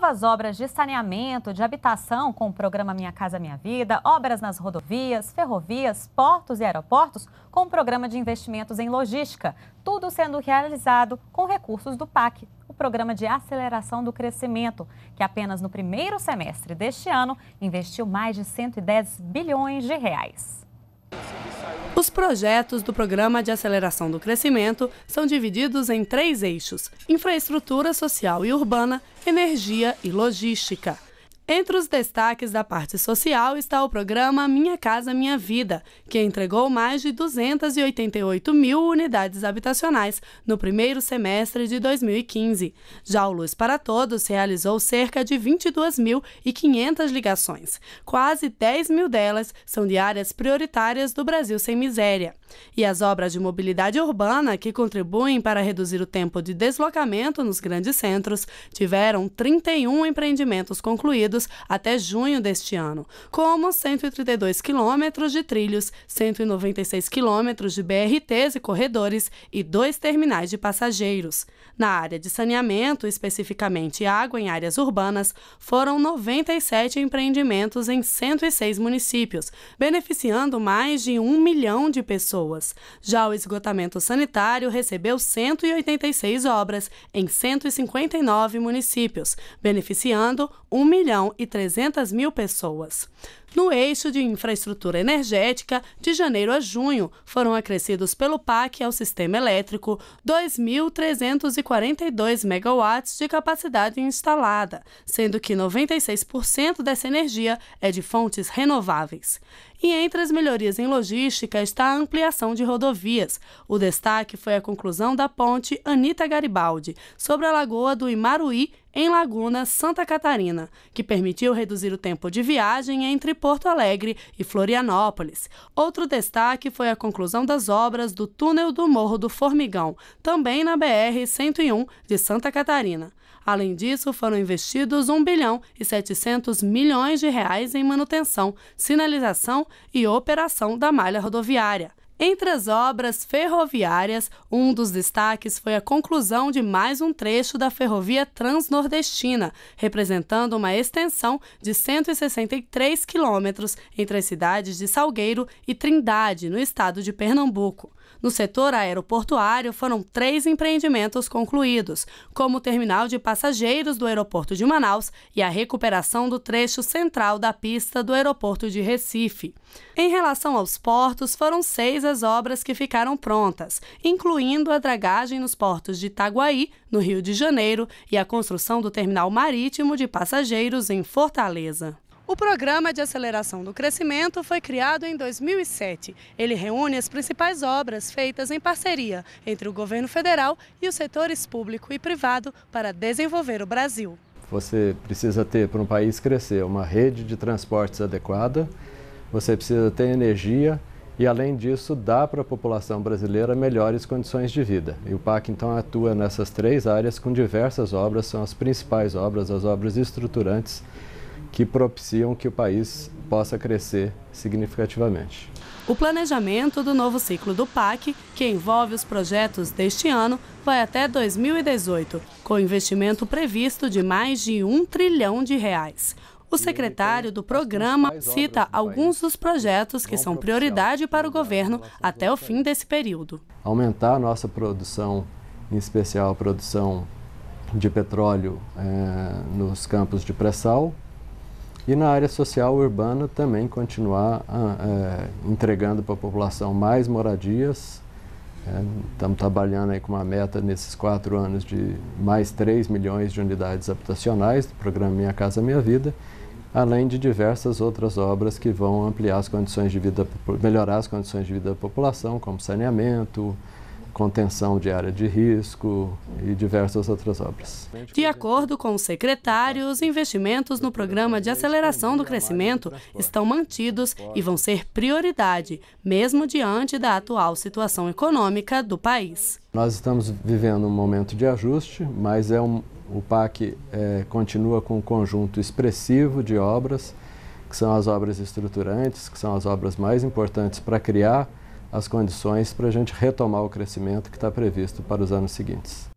Novas obras de saneamento, de habitação com o programa Minha Casa Minha Vida, obras nas rodovias, ferrovias, portos e aeroportos com o programa de investimentos em logística. Tudo sendo realizado com recursos do PAC, o Programa de Aceleração do Crescimento, que apenas no primeiro semestre deste ano investiu mais de 110 bilhões de reais. Os projetos do Programa de Aceleração do Crescimento são divididos em três eixos: infraestrutura social e urbana, energia e logística. Entre os destaques da parte social está o programa Minha Casa Minha Vida, que entregou mais de 288 mil unidades habitacionais no primeiro semestre de 2015. Já o Luz para Todos realizou cerca de 22.500 ligações. Quase 10 mil delas são de áreas prioritárias do Brasil sem miséria. E as obras de mobilidade urbana, que contribuem para reduzir o tempo de deslocamento nos grandes centros, tiveram 31 empreendimentos concluídos até junho deste ano, como 132 quilômetros de trilhos, 196 quilômetros de BRTs e corredores e dois terminais de passageiros. Na área de saneamento, especificamente água em áreas urbanas, foram 97 empreendimentos em 106 municípios, beneficiando mais de um milhão de pessoas. Já o esgotamento sanitário recebeu 186 obras em 159 municípios, beneficiando um milhão milhão e 300 mil pessoas. No eixo de infraestrutura energética, de janeiro a junho, foram acrescidos pelo PAC ao sistema elétrico 2.342 megawatts de capacidade instalada, sendo que 96% dessa energia é de fontes renováveis. E entre as melhorias em logística está a ampliação de rodovias. O destaque foi a conclusão da ponte Anita Garibaldi sobre a Lagoa do Imaruí, em Laguna, Santa Catarina, que permitiu reduzir o tempo de viagem entre Porto Alegre e Florianópolis. Outro destaque foi a conclusão das obras do túnel do Morro do Formigão, também na BR-101 de Santa Catarina. Além disso, foram investidos 1 bilhão e 700 milhões de reais em manutenção, sinalização e operação da malha rodoviária. Entre as obras ferroviárias, um dos destaques foi a conclusão de mais um trecho da Ferrovia Transnordestina, representando uma extensão de 163 quilômetros entre as cidades de Salgueiro e Trindade, no estado de Pernambuco. No setor aeroportuário, foram três empreendimentos concluídos, como o terminal de passageiros do aeroporto de Manaus e a recuperação do trecho central da pista do aeroporto de Recife. Em relação aos portos, foram seis as obras que ficaram prontas, incluindo a dragagem nos portos de Itaguaí, no Rio de Janeiro, e a construção do terminal marítimo de passageiros em Fortaleza. O Programa de Aceleração do Crescimento foi criado em 2007. Ele reúne as principais obras feitas em parceria entre o governo federal e os setores público e privado para desenvolver o Brasil. Você precisa ter, para um país crescer, uma rede de transportes adequada, você precisa ter energia e, além disso, dá para a população brasileira melhores condições de vida. E o PAC, então, atua nessas três áreas com diversas obras, são as principais obras, as obras estruturantes que propiciam que o país possa crescer significativamente. O planejamento do novo ciclo do PAC, que envolve os projetos deste ano, vai até 2018, com investimento previsto de mais de um trilhão de reais. O secretário do programa cita alguns dos projetos que são prioridade para o governo até o fim desse período. Aumentar a nossa produção, em especial a produção de petróleo é, nos campos de pré-sal e na área social urbana também continuar é, entregando para a população mais moradias Estamos é, trabalhando aí com uma meta nesses quatro anos de mais 3 milhões de unidades habitacionais do programa Minha Casa Minha Vida, além de diversas outras obras que vão ampliar as condições de vida, melhorar as condições de vida da população, como saneamento, contenção de área de risco e diversas outras obras. De acordo com o secretário, os investimentos no programa de aceleração do crescimento estão mantidos e vão ser prioridade, mesmo diante da atual situação econômica do país. Nós estamos vivendo um momento de ajuste, mas é um, o PAC é, continua com um conjunto expressivo de obras, que são as obras estruturantes, que são as obras mais importantes para criar as condições para a gente retomar o crescimento que está previsto para os anos seguintes.